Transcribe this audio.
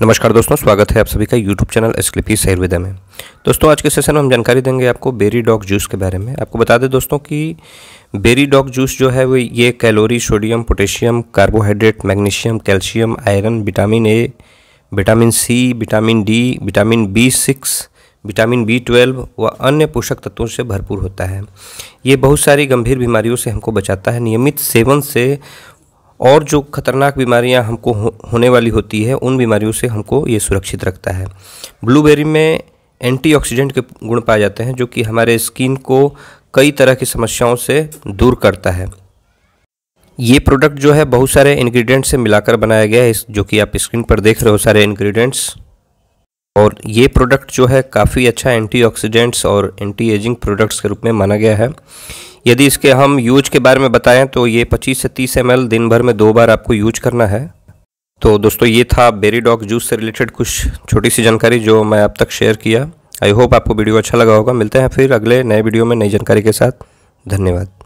नमस्कार दोस्तों स्वागत है आप सभी का यूट्यूब चैनल एसक्लिपी आयुर्वेदा में दोस्तों आज के सेशन में हम जानकारी देंगे आपको बेरी डॉग जूस के बारे में आपको बता दें दोस्तों कि बेरी डॉग जूस जो है वो ये calorie sodium potassium carbohydrate magnesium calcium iron vitamin A vitamin C vitamin D vitamin B six vitamin B twelve व अन्य पोषक तत्वों से भरपूर होता है ये बहुत सारी गंभीर बीमारियों से हमको बचाता है नियमित सेवन से और जो खतरनाक बीमारियां हमको हो, होने वाली होती है उन बीमारियों से हमको ये सुरक्षित रखता है ब्लूबेरी में एंटीऑक्सीडेंट के गुण पाए जाते हैं जो कि हमारे स्किन को कई तरह की समस्याओं से दूर करता है ये प्रोडक्ट जो है बहुत सारे इंग्रेडिएंट्स से मिलाकर बनाया गया है जो कि आप स्क्रीन पर देख रहे हो सारे इंग्रेडिएंट्स और ये प्रोडक्ट जो है काफ़ी अच्छा एंटीऑक्सीडेंट्स और एंटी एजिंग प्रोडक्ट्स के रूप में माना गया है यदि इसके हम यूज के बारे में बताएं तो ये 25 से 30 एम दिन भर में दो बार आपको यूज करना है तो दोस्तों ये था बेरी डॉग जूस से रिलेटेड कुछ छोटी सी जानकारी जो मैं अब तक शेयर किया आई होप आपको वीडियो अच्छा लगा होगा मिलते हैं फिर अगले नए वीडियो में नई जानकारी के साथ धन्यवाद